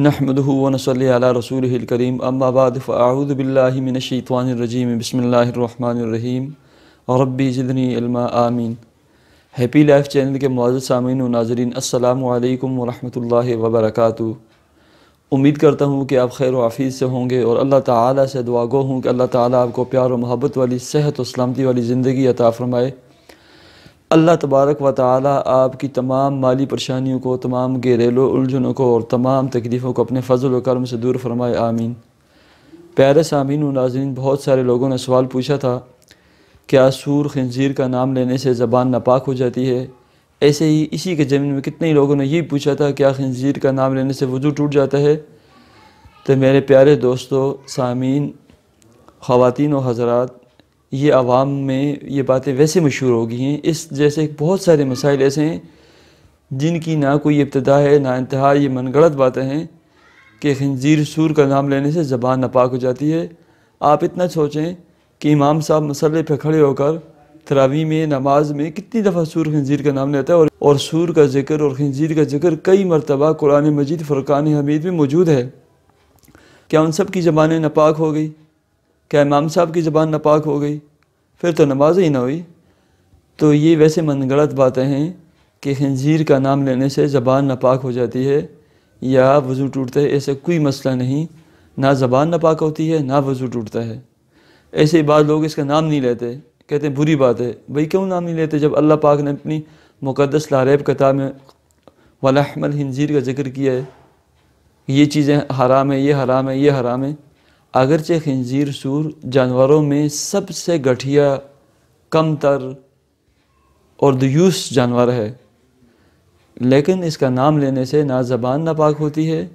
نحمد رسوله الكريم رسول الکریم فاعوذ بالله من الشيطان الرجیم بسم اللہ الرحمن الرحیم ربی جدنی علما آمین ہیپی لائف چینل کے معزز سامعین و ناظرین السلام علیکم ورحمۃ اللہ وبرکاتہ امید کرتا ہوں کہ آپ خیر و حافظ سے ہوں گے اور اللہ تعالیٰ سے دعا گو ہوں کہ اللہ تعالیٰ آپ کو پیار و محبت والی صحت و سلامتی والی زندگی عطا فرمائے اللہ تبارک و تعالی آپ کی تمام مالی پریشانیوں کو تمام گیریلو الجھنوں کو اور تمام تکلیفوں کو اپنے فضل و کرم سے دور فرمائے آمین پیارے سامعین و ناظرین بہت سارے لوگوں نے سوال پوچھا تھا کیا سور خنزیر کا نام لینے سے زبان ناپاک ہو جاتی ہے ایسے ہی اسی کے زمین میں کتنے ہی لوگوں نے یہ پوچھا تھا کیا خنزیر کا نام لینے سے وضو ٹوٹ جاتا ہے تو میرے پیارے دوستو سامعین خواتین و حضرات یہ عوام میں یہ باتیں ویسے مشہور ہو گئی ہیں اس جیسے بہت سارے مسائل ایسے ہیں جن کی نہ کوئی ابتدا ہے نہ انتہا یہ من گڑت باتیں ہیں کہ خنزیر سور کا نام لینے سے زبان ناپاک ہو جاتی ہے آپ اتنا سوچیں کہ امام صاحب مسئلے پہ کھڑے ہو کر تراوی میں نماز میں کتنی دفعہ سور خنزیر کا نام لیتا ہے اور سور کا ذکر اور خنزیر کا ذکر کئی مرتبہ قرآن مجید فرقان حمید میں موجود ہے کیا ان سب کی زبانیں ناپاک ہو گئی کیا امام صاحب کی زبان ناپاک ہو گئی پھر تو نماز ہی نہ ہوئی تو یہ ویسے من گڑت باتیں ہیں کہ خنزیر کا نام لینے سے زبان ناپاک ہو جاتی ہے یا وضو ٹوٹتا ہے ایسا کوئی مسئلہ نہیں نہ زبان ناپاک ہوتی ہے نہ وضو ٹوٹتا ہے ایسے ہی بعض لوگ اس کا نام نہیں لیتے کہتے ہیں بری بات ہے بھئی کیوں نام نہیں لیتے جب اللہ پاک نے اپنی مقدس لاریب کتاب میں والم ہنزیر کا ذکر کیا ہے یہ چیزیں حرام ہیں یہ حرام ہیں یہ حرام ہیں اگرچہ خنزیر سور جانوروں میں سب سے گٹھیا کم تر اور دیوس جانور ہے لیکن اس کا نام لینے سے نہ زبان ناپاک ہوتی ہے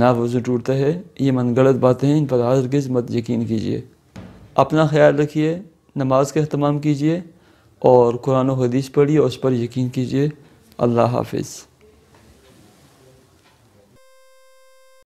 نہ وضو ٹوٹتا ہے یہ من غلط باتیں ہیں ان پر ہرگز مت یقین کیجیے اپنا خیال رکھیے نماز کا اہتمام کیجیے اور قرآن و حدیث پڑھیے اس پر یقین کیجیے اللہ حافظ